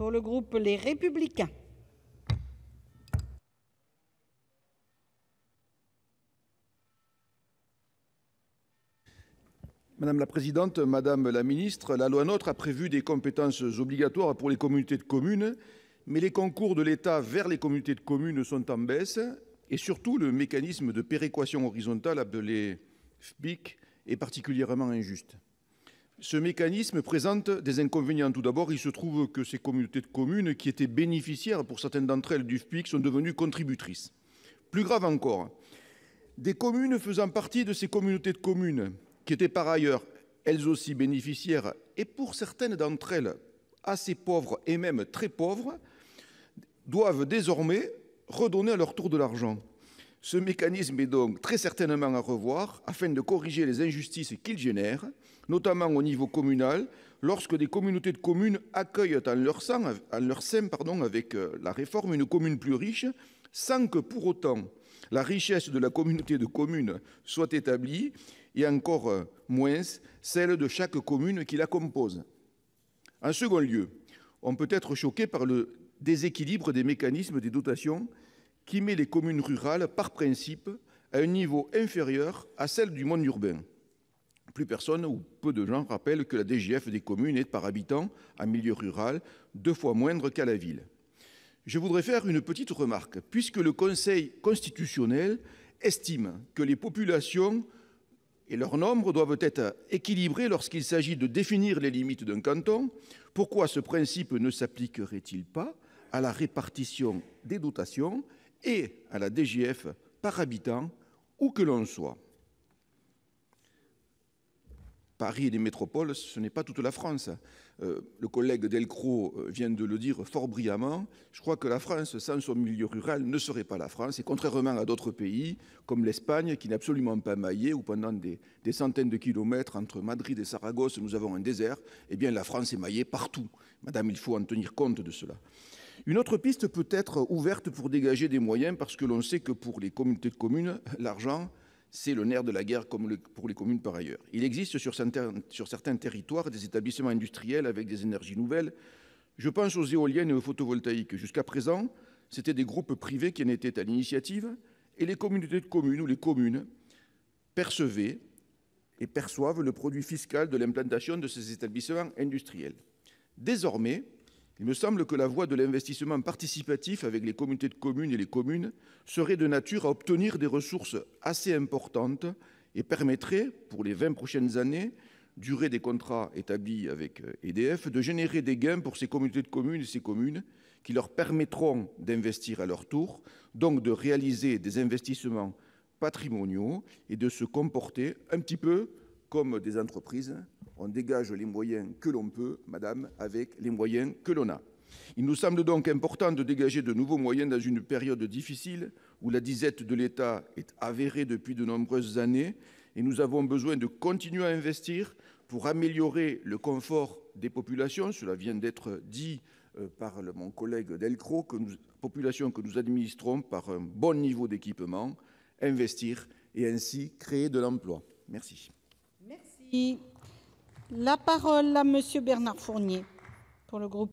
pour le groupe Les Républicains. Madame la Présidente, Madame la Ministre, la loi NOTRe a prévu des compétences obligatoires pour les communautés de communes, mais les concours de l'État vers les communautés de communes sont en baisse et surtout le mécanisme de péréquation horizontale appelé FPIC est particulièrement injuste. Ce mécanisme présente des inconvénients. Tout d'abord, il se trouve que ces communautés de communes, qui étaient bénéficiaires pour certaines d'entre elles du FPIC, sont devenues contributrices. Plus grave encore, des communes faisant partie de ces communautés de communes, qui étaient par ailleurs elles aussi bénéficiaires, et pour certaines d'entre elles assez pauvres et même très pauvres, doivent désormais redonner à leur tour de l'argent. Ce mécanisme est donc très certainement à revoir afin de corriger les injustices qu'il génère, notamment au niveau communal, lorsque des communautés de communes accueillent en leur sein, avec euh, la réforme une commune plus riche, sans que pour autant la richesse de la communauté de communes soit établie, et encore euh, moins celle de chaque commune qui la compose. En second lieu, on peut être choqué par le déséquilibre des mécanismes des dotations qui met les communes rurales, par principe, à un niveau inférieur à celle du monde urbain. Plus personne ou peu de gens rappellent que la DGF des communes est par habitant, en milieu rural, deux fois moindre qu'à la ville. Je voudrais faire une petite remarque, puisque le Conseil constitutionnel estime que les populations et leur nombre doivent être équilibrés lorsqu'il s'agit de définir les limites d'un canton, pourquoi ce principe ne s'appliquerait-il pas à la répartition des dotations et à la DGF par habitant, où que l'on soit. Paris et les métropoles, ce n'est pas toute la France. Euh, le collègue Delcro euh, vient de le dire fort brillamment. Je crois que la France, sans son milieu rural, ne serait pas la France. Et contrairement à d'autres pays, comme l'Espagne, qui n'est absolument pas maillée, où pendant des, des, centaines de kilomètres entre Madrid et Saragosse, nous avons un désert, eh bien la France est maillée partout. Madame, il faut en tenir compte de cela. Une autre piste peut être ouverte pour dégager des moyens, parce que l'on sait que pour les communautés de communes, l'argent, c'est le nerf de la guerre comme pour les communes par ailleurs. Il existe sur certains territoires des établissements industriels avec des énergies nouvelles. Je pense aux éoliennes et aux photovoltaïques. Jusqu'à présent, c'était des groupes privés qui en étaient à l'initiative, et les communautés de communes ou les communes percevaient et perçoivent le produit fiscal de l'implantation de ces établissements industriels. Désormais, il me semble que la voie de l'investissement participatif avec les communautés de communes et les communes serait de nature à obtenir des ressources assez importantes et permettrait, pour les 20 prochaines années, durée des contrats établis avec EDF, euh, e de générer des gains pour ces communautés de communes et ces communes qui leur permettront d'investir à leur tour, donc de réaliser des investissements patrimoniaux et de se comporter un petit peu comme des entreprises on dégage les moyens que l'on peut, madame, avec les moyens que l'on a. Il nous semble donc important de dégager de nouveaux moyens dans une période difficile où la disette de l'État est avérée depuis de nombreuses années et nous avons besoin de continuer à investir pour améliorer le confort des populations. Cela vient d'être dit euh, par mon collègue Delcro, que nous, population que nous administrons par un bon niveau d'équipement, investir et ainsi créer de l'emploi. Merci. Merci. La parole à Monsieur Bernard Fournier pour le groupe